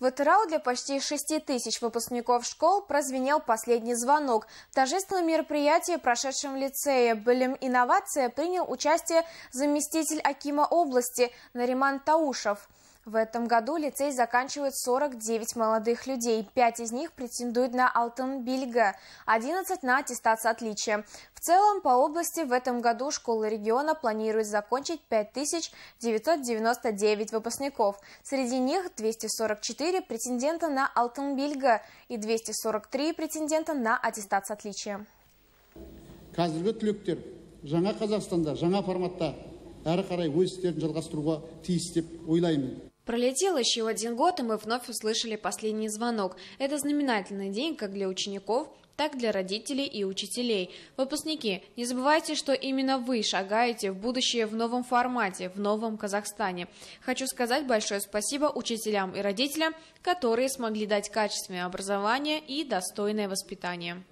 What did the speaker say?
В ИТРАУ для почти 6 тысяч выпускников школ прозвенел последний звонок. В торжественном мероприятии, прошедшем в лицее «Былем инновация», принял участие заместитель Акима области Нариман Таушев. В этом году лицей заканчивает 49 молодых людей. Пять из них претендуют на Алтенбильга, 11 на аттестат с отличием. В целом по области в этом году школы региона планируют закончить 5999 выпускников. Среди них 244 претендента на Алтенбильга и 243 претендента на аттестат отличия. қазіргі түлектер жаңа казахстанда жаңа форматта әрі қарай өз істерін жалғастыруға тиіс ойлаймын Пролетел еще один год, и мы вновь услышали последний звонок. Это знаменательный день как для учеников, так для родителей и учителей. Выпускники, не забывайте, что именно вы шагаете в будущее в новом формате, в новом Казахстане. Хочу сказать большое спасибо учителям и родителям, которые смогли дать качественное образование и достойное воспитание.